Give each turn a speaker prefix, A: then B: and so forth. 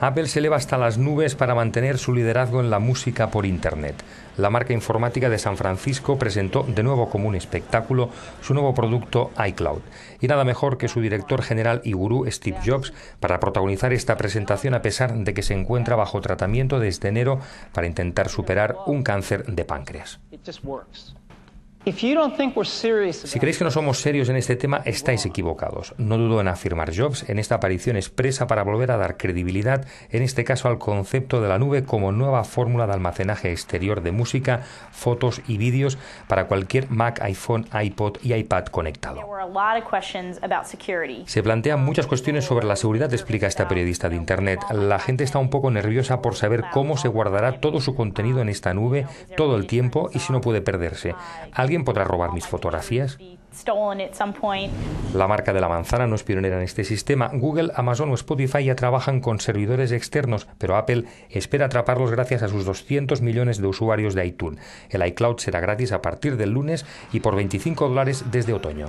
A: Apple se eleva hasta las nubes para mantener su liderazgo en la música por Internet. La marca informática de San Francisco presentó de nuevo como un espectáculo su nuevo producto iCloud. Y nada mejor que su director general y gurú Steve Jobs para protagonizar esta presentación a pesar de que se encuentra bajo tratamiento desde enero para intentar superar un cáncer de páncreas.
B: Si creéis
A: que no somos serios en este tema, estáis equivocados. No dudo en afirmar Jobs en esta aparición expresa para volver a dar credibilidad, en este caso al concepto de la nube como nueva fórmula de almacenaje exterior de música, fotos y vídeos para cualquier Mac, iPhone, iPod y iPad conectado. Se plantean muchas cuestiones sobre la seguridad, explica esta periodista de Internet. La gente está un poco nerviosa por saber cómo se guardará todo su contenido en esta nube todo el tiempo y si no puede perderse. ¿Alguien podrá robar mis fotografías? La marca de la manzana no es pionera en este sistema. Google, Amazon o Spotify ya trabajan con servidores externos, pero Apple espera atraparlos gracias a sus 200 millones de usuarios de iTunes. El iCloud será gratis a partir del lunes y por 25 dólares desde otoño.